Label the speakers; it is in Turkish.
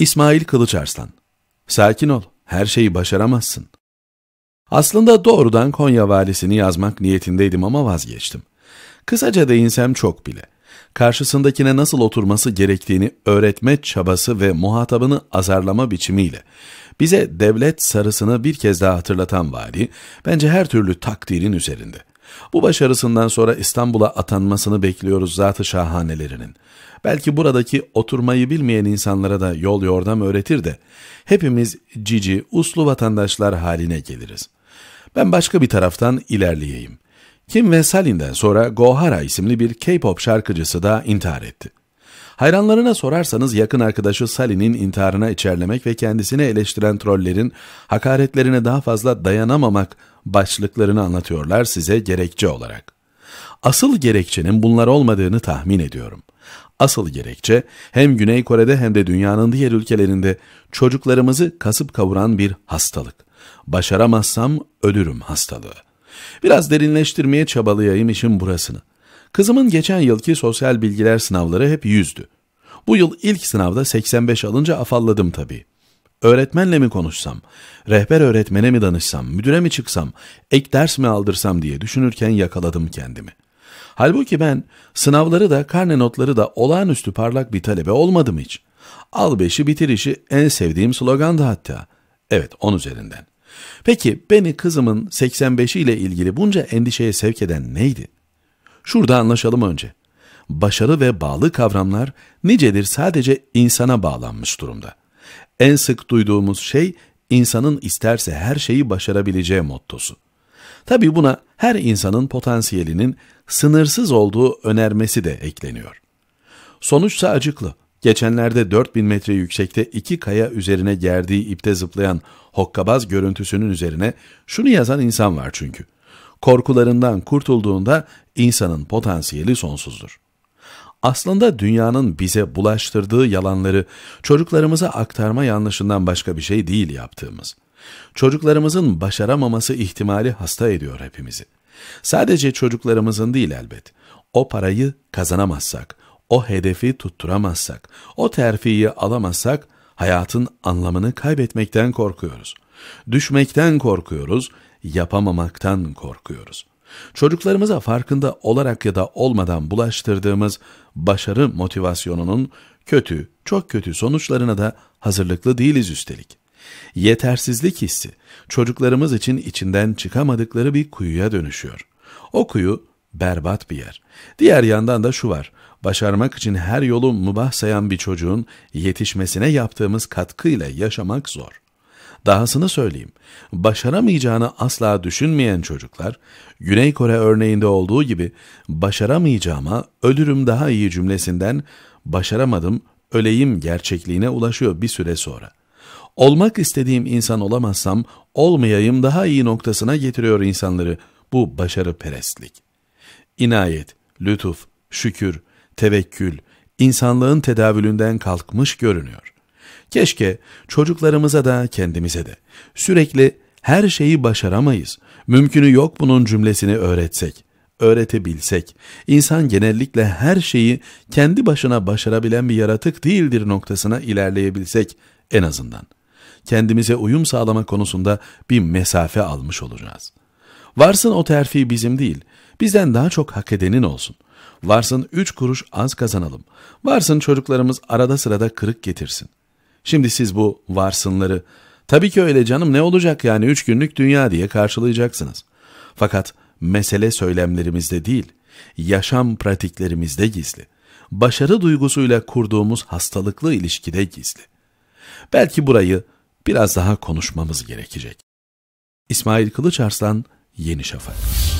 Speaker 1: İsmail Kılıçarslan. Sakin ol, her şeyi başaramazsın. Aslında doğrudan Konya valisini yazmak niyetindeydim ama vazgeçtim. Kısaca değinsem çok bile. Karşısındakine nasıl oturması gerektiğini öğretme çabası ve muhatabını azarlama biçimiyle bize devlet sarısını bir kez daha hatırlatan vali bence her türlü takdirin üzerinde. Bu başarısından sonra İstanbul'a atanmasını bekliyoruz zatı şahanelerinin. Belki buradaki oturmayı bilmeyen insanlara da yol yordam öğretir de hepimiz cici, uslu vatandaşlar haline geliriz. Ben başka bir taraftan ilerleyeyim. Kim ve Salin'den sonra Gohara isimli bir K-pop şarkıcısı da intihar etti. Hayranlarına sorarsanız yakın arkadaşı Salin'in intiharına içerlemek ve kendisini eleştiren trollerin hakaretlerine daha fazla dayanamamak başlıklarını anlatıyorlar size gerekçe olarak. Asıl gerekçenin bunlar olmadığını tahmin ediyorum. Asıl gerekçe hem Güney Kore'de hem de dünyanın diğer ülkelerinde çocuklarımızı kasıp kavuran bir hastalık. Başaramazsam ölürüm hastalığı. Biraz derinleştirmeye çabalayayım işin burasını. Kızımın geçen yılki sosyal bilgiler sınavları hep yüzdü. Bu yıl ilk sınavda 85 alınca afalladım tabii. Öğretmenle mi konuşsam, rehber öğretmene mi danışsam, müdüre mi çıksam, ek ders mi aldırsam diye düşünürken yakaladım kendimi. Halbuki ben sınavları da karne notları da olağanüstü parlak bir talebe olmadım hiç. Al beşi bitir işi en sevdiğim slogandı hatta. Evet on üzerinden. Peki beni kızımın 85'i ile ilgili bunca endişeye sevk eden neydi? Şurada anlaşalım önce. Başarı ve bağlı kavramlar nicedir sadece insana bağlanmış durumda. En sık duyduğumuz şey insanın isterse her şeyi başarabileceği mottosu. Tabi buna her insanın potansiyelinin sınırsız olduğu önermesi de ekleniyor. Sonuçsa acıklı. Geçenlerde 4000 metre yüksekte iki kaya üzerine gerdiği ipte zıplayan hokkabaz görüntüsünün üzerine şunu yazan insan var çünkü. Korkularından kurtulduğunda insanın potansiyeli sonsuzdur. Aslında dünyanın bize bulaştırdığı yalanları çocuklarımıza aktarma yanlışından başka bir şey değil yaptığımız. Çocuklarımızın başaramaması ihtimali hasta ediyor hepimizi. Sadece çocuklarımızın değil elbet. O parayı kazanamazsak, o hedefi tutturamazsak, o terfiyi alamazsak hayatın anlamını kaybetmekten korkuyoruz. Düşmekten korkuyoruz, yapamamaktan korkuyoruz. Çocuklarımıza farkında olarak ya da olmadan bulaştırdığımız başarı motivasyonunun kötü, çok kötü sonuçlarına da hazırlıklı değiliz üstelik. Yetersizlik hissi çocuklarımız için içinden çıkamadıkları bir kuyuya dönüşüyor. O kuyu berbat bir yer. Diğer yandan da şu var. Başarmak için her yolu mübah sayan bir çocuğun yetişmesine yaptığımız katkıyla yaşamak zor. Dahasını söyleyeyim. Başaramayacağını asla düşünmeyen çocuklar, Güney Kore örneğinde olduğu gibi başaramayacağıma ölürüm daha iyi cümlesinden başaramadım, öleyim gerçekliğine ulaşıyor bir süre sonra. Olmak istediğim insan olamazsam olmayayım daha iyi noktasına getiriyor insanları bu başarı perestlik. İnayet, lütuf, şükür, tevekkül, insanlığın tedavülünden kalkmış görünüyor. Keşke çocuklarımıza da kendimize de sürekli her şeyi başaramayız, mümkünü yok bunun cümlesini öğretsek, öğretebilsek, insan genellikle her şeyi kendi başına başarabilen bir yaratık değildir noktasına ilerleyebilsek en azından. Kendimize uyum sağlama konusunda bir mesafe almış olacağız. Varsın o terfi bizim değil, bizden daha çok hak edenin olsun. Varsın üç kuruş az kazanalım. Varsın çocuklarımız arada sırada kırık getirsin. Şimdi siz bu varsınları tabii ki öyle canım ne olacak yani üç günlük dünya diye karşılayacaksınız. Fakat mesele söylemlerimizde değil, yaşam pratiklerimizde gizli. Başarı duygusuyla kurduğumuz hastalıklı ilişkide gizli. Belki burayı biraz daha konuşmamız gerekecek. İsmail Kılıçarslan, Yeni Şafak.